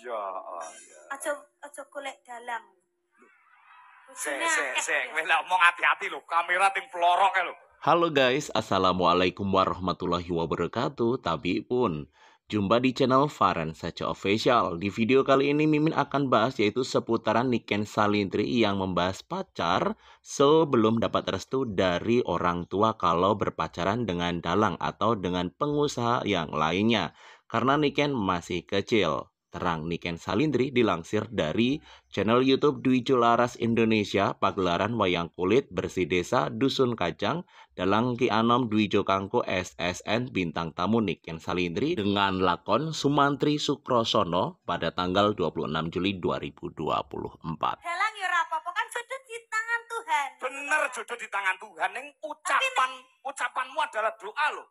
syaa'a. Ah, aja aja golek dalang. Sek, sek, eh, sek. Eh. Wis lek hati-hati lho, kamera ting pelorok lho. Halo guys, Assalamualaikum warahmatullahi wabarakatuh. Tapi pun, Jumpa di channel Farhan Sacha Official. Di video kali ini Mimin akan bahas yaitu seputaran Niken Salintri yang membahas pacar sebelum dapat restu dari orang tua kalau berpacaran dengan dalang atau dengan pengusaha yang lainnya. Karena Niken masih kecil. Terang Niken Salindri dilansir dari channel YouTube Dwi Jularas Indonesia pagelaran wayang kulit bersih desa Dusun Kacang dalam Ki Anom Dwi Jokangko SSN bintang tamu Niken Salindri dengan lakon Sumantri Sukrosono pada tanggal 26 Juli 2024. Helang ya apa-apa kan jodoh di tangan Tuhan. Bener jodoh di tangan Tuhan yang ucapan ucapanmu adalah doa loh.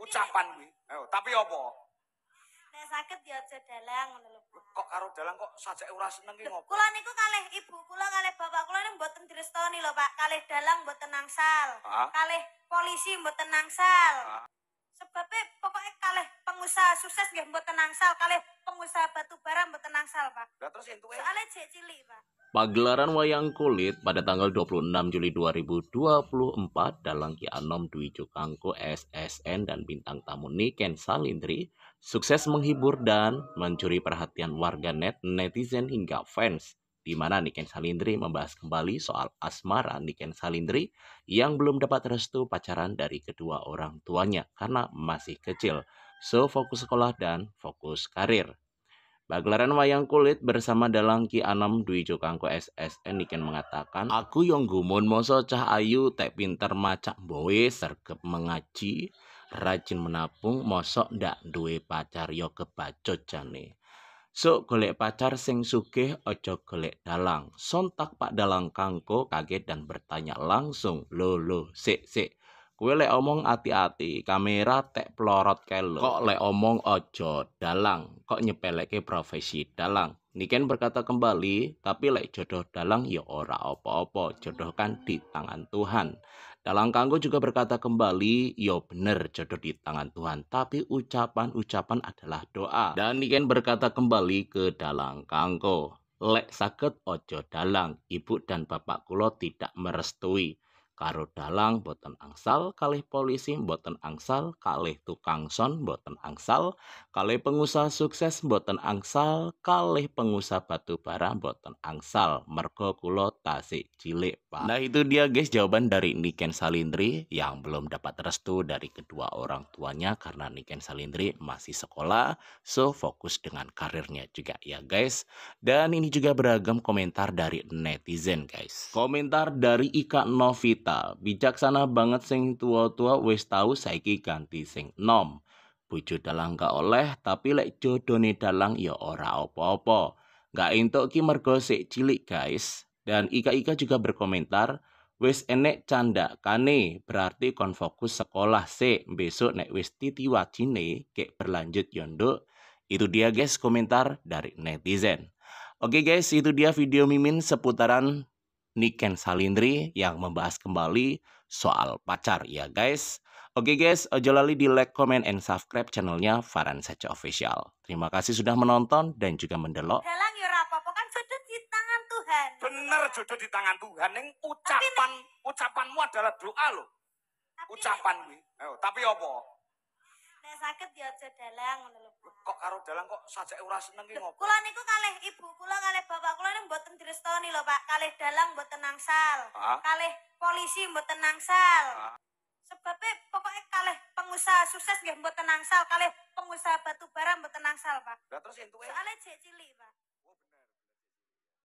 ucapan tapi apa? sakit ya aja dalang ngono lho. Kok karo dalang kok sajak ora seneng ki ngopo? Kula niku kalih ibu kula kalih bapak kula niku mboten direstoni lho Pak. Kalih dalang mboten nangsal. Kalih polisi mboten nangsal. Sebabnya pokoknya kalih pengusaha sukses nggih mboten nangsal, kalih pengusaha batu bara mboten nangsal, Pak. Lah terus entuke? Soale jek cilik, Pak. Pagelaran wayang kulit pada tanggal 26 Juli 2024 dalam Ki Anom Dwi Jokangko SSN dan bintang tamu Niken Salindri sukses menghibur dan mencuri perhatian warga net, netizen hingga fans. Di mana Niken Salindri membahas kembali soal asmara Niken Salindri yang belum dapat restu pacaran dari kedua orang tuanya karena masih kecil. So, fokus sekolah dan fokus karir. Pagelaran wayang kulit bersama dalang Ki Anam Dwi Jokangko SSN Niken mengatakan, Aku yang gumun moso cah ayu tek pinter macak boe sergep mengaji, rajin menapung mosok ndak duwe pacar yo kebacot jane. So golek pacar sing sugih ojo golek dalang. Sontak Pak Dalang Kangko kaget dan bertanya langsung, "Lo lo, sik sik, Kue le omong hati-hati, kamera tek pelorot kelo. Kok le omong ojo dalang, kok ke profesi dalang. Niken berkata kembali, tapi lek jodoh dalang ya ora opo-opo, jodoh kan di tangan Tuhan. Dalang kanggo juga berkata kembali, yo ya bener jodoh di tangan Tuhan, tapi ucapan-ucapan adalah doa. Dan Niken berkata kembali ke dalang kanggo, lek sakit ojo dalang, ibu dan bapak kulo tidak merestui karo dalang boten angsal kalih polisi boten angsal kalih tukang son boten angsal kalih pengusaha sukses boten angsal kalih pengusaha batu bara boten angsal mergo kula tasik cilik Pak Nah itu dia guys jawaban dari Niken Salindri yang belum dapat restu dari kedua orang tuanya karena Niken Salindri masih sekolah so fokus dengan karirnya juga ya guys dan ini juga beragam komentar dari netizen guys komentar dari Ika Novita kita. Bijaksana banget sing tua-tua wis tau saiki ganti sing nom. Bujo dalang gak oleh tapi lek jodone dalang ya ora opo-opo. Gak entuk ki mergo sik cilik guys. Dan Ika-Ika juga berkomentar, wis enek canda kane berarti kon fokus sekolah c besok nek wis titi wajine, kek berlanjut yondo. Ya, itu dia guys komentar dari netizen. Oke guys, itu dia video Mimin seputaran Niken Salindri yang membahas kembali soal pacar ya guys. Oke guys, ojo eh, lali di like, comment, and subscribe channelnya Faran Sece Official. Terima kasih sudah menonton dan juga mendelok. Helang ya apa kan jodoh di tangan Tuhan. Bener jodoh di tangan Tuhan, yang ucapan tapi, ucapanmu adalah doa loh. Tapi, ucapan gue. Ayo, tapi apa? Nek sakit ya ojo dalang Kok karo dalang kok sajak ora seneng ki ngopo? Kula niku kalih ibu kula kalih bapak kula boten nih lho Pak. Kalih dalang tenang nangsal. Ah? Kalih polisi tenang nangsal. Ah. Sebabnya pokoknya kalih pengusaha sukses nggih tenang nangsal, kalih pengusaha batu bara tenang nangsal, Pak. Lah terus entuke? Soale cek cilik, Pak.